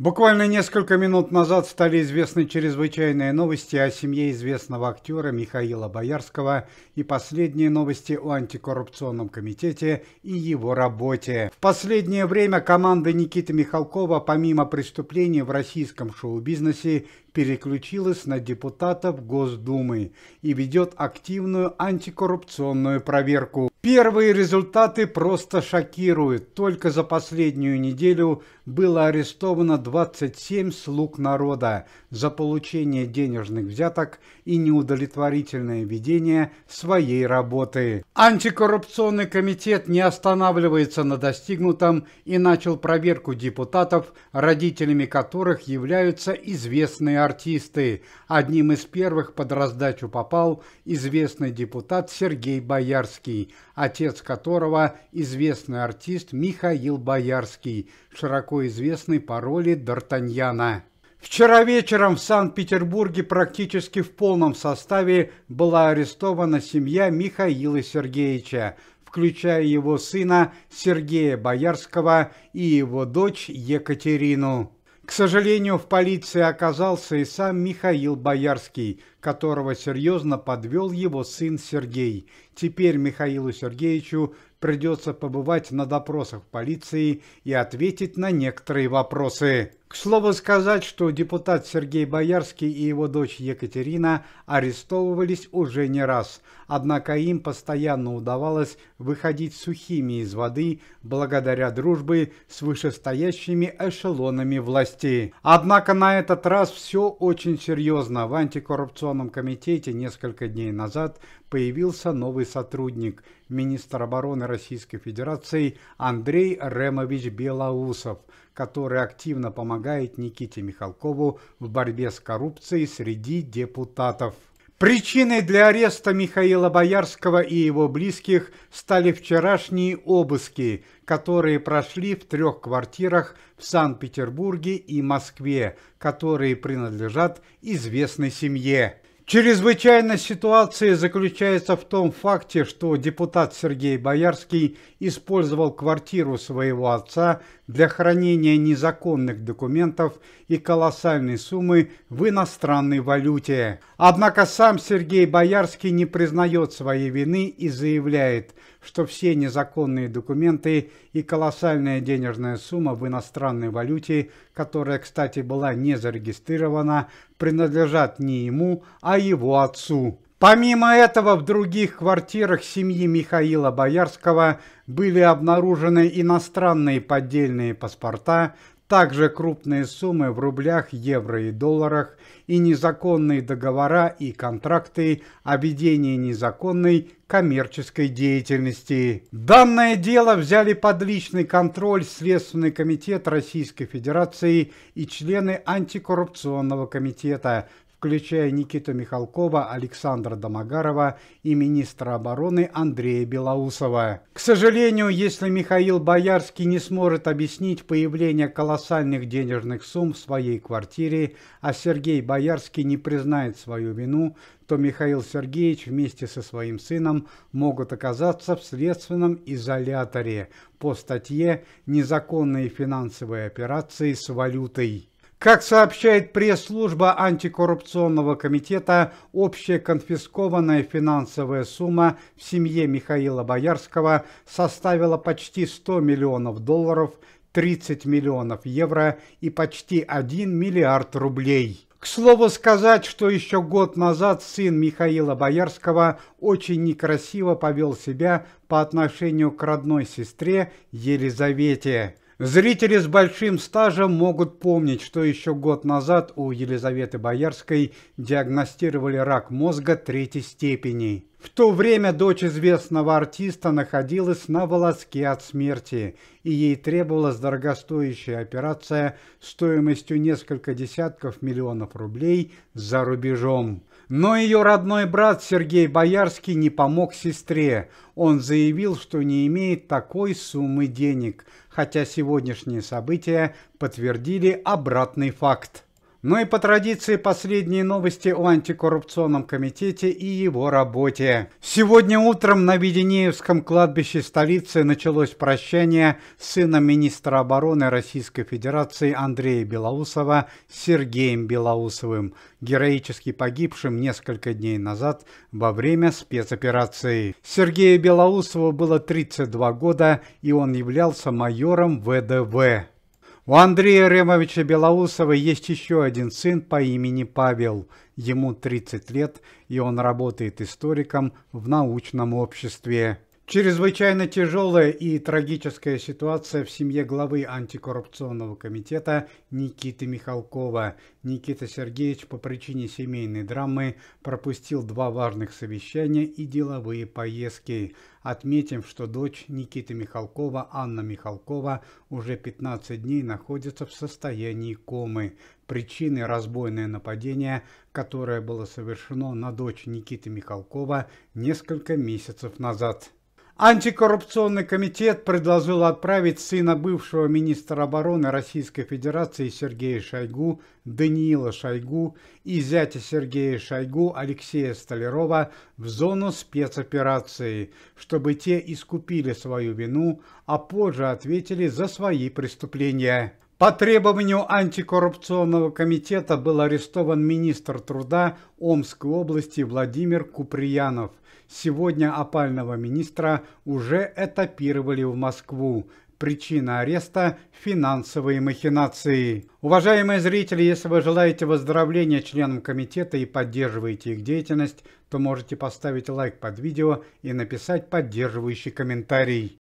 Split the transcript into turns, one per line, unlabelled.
Буквально несколько минут назад стали известны чрезвычайные новости о семье известного актера Михаила Боярского и последние новости о антикоррупционном комитете и его работе. В последнее время команда Никиты Михалкова помимо преступлений в российском шоу-бизнесе переключилась на депутатов Госдумы и ведет активную антикоррупционную проверку. Первые результаты просто шокируют. Только за последнюю неделю было арестовано 27 слуг народа за получение денежных взяток и неудовлетворительное ведение своей работы. Антикоррупционный комитет не останавливается на достигнутом и начал проверку депутатов, родителями которых являются известные артисты. Одним из первых под раздачу попал известный депутат Сергей Боярский, отец которого известный артист Михаил Боярский, широко известный по роли Д'Артаньяна. Вчера вечером в Санкт-Петербурге практически в полном составе была арестована семья Михаила Сергеевича, включая его сына Сергея Боярского и его дочь Екатерину. К сожалению, в полиции оказался и сам Михаил Боярский, которого серьезно подвел его сын Сергей. Теперь Михаилу Сергеевичу придется побывать на допросах в полиции и ответить на некоторые вопросы. К слову сказать, что депутат Сергей Боярский и его дочь Екатерина арестовывались уже не раз, однако им постоянно удавалось выходить сухими из воды благодаря дружбе с вышестоящими эшелонами власти. Однако на этот раз все очень серьезно. В антикоррупционном комитете несколько дней назад появился новый сотрудник, министр обороны Российской Федерации Андрей Ремович Белоусов – который активно помогает Никите Михалкову в борьбе с коррупцией среди депутатов. Причиной для ареста Михаила Боярского и его близких стали вчерашние обыски, которые прошли в трех квартирах в Санкт-Петербурге и Москве, которые принадлежат известной семье. Чрезвычайность ситуации заключается в том факте, что депутат Сергей Боярский использовал квартиру своего отца для хранения незаконных документов и колоссальной суммы в иностранной валюте. Однако сам Сергей Боярский не признает своей вины и заявляет, что все незаконные документы и колоссальная денежная сумма в иностранной валюте, которая, кстати, была не зарегистрирована, принадлежат не ему, а его отцу. Помимо этого, в других квартирах семьи Михаила Боярского были обнаружены иностранные поддельные паспорта, также крупные суммы в рублях, евро и долларах и незаконные договора и контракты о ведении незаконной коммерческой деятельности. Данное дело взяли под личный контроль Следственный комитет Российской Федерации и члены антикоррупционного комитета, включая Никиту Михалкова, Александра Домогарова и министра обороны Андрея Белоусова. К сожалению, если Михаил Боярский не сможет объяснить появление колоссальных денежных сумм в своей квартире, а Сергей Боярский не признает свою вину, то Михаил Сергеевич вместе со своим сыном могут оказаться в следственном изоляторе по статье «Незаконные финансовые операции с валютой». Как сообщает пресс-служба антикоррупционного комитета, общая конфискованная финансовая сумма в семье Михаила Боярского составила почти 100 миллионов долларов, 30 миллионов евро и почти 1 миллиард рублей. К слову сказать, что еще год назад сын Михаила Боярского очень некрасиво повел себя по отношению к родной сестре Елизавете. Зрители с большим стажем могут помнить, что еще год назад у Елизаветы Боярской диагностировали рак мозга третьей степени. В то время дочь известного артиста находилась на волоске от смерти, и ей требовалась дорогостоящая операция стоимостью несколько десятков миллионов рублей за рубежом. Но ее родной брат Сергей Боярский не помог сестре. Он заявил, что не имеет такой суммы денег, хотя сегодняшние события подтвердили обратный факт. Ну и по традиции последние новости о антикоррупционном комитете и его работе. Сегодня утром на Веденеевском кладбище столицы началось прощание сына министра обороны Российской Федерации Андрея Белоусова Сергеем Белоусовым, героически погибшим несколько дней назад во время спецоперации. Сергею Белоусову было 32 года, и он являлся майором ВДВ. У Андрея Ремовича Белоусова есть еще один сын по имени Павел. Ему 30 лет, и он работает историком в научном обществе. Чрезвычайно тяжелая и трагическая ситуация в семье главы антикоррупционного комитета Никиты Михалкова. Никита Сергеевич по причине семейной драмы пропустил два важных совещания и деловые поездки. Отметим, что дочь Никиты Михалкова, Анна Михалкова, уже 15 дней находится в состоянии комы. Причиной разбойное нападение, которое было совершено на дочь Никиты Михалкова несколько месяцев назад. Антикоррупционный комитет предложил отправить сына бывшего министра обороны Российской Федерации Сергея Шойгу, Даниила Шойгу и зятя Сергея Шойгу Алексея Столярова в зону спецоперации, чтобы те искупили свою вину, а позже ответили за свои преступления. По требованию антикоррупционного комитета был арестован министр труда Омской области Владимир Куприянов. Сегодня опального министра уже этапировали в Москву. Причина ареста – финансовые махинации. Уважаемые зрители, если вы желаете выздоровления членам комитета и поддерживаете их деятельность, то можете поставить лайк под видео и написать поддерживающий комментарий.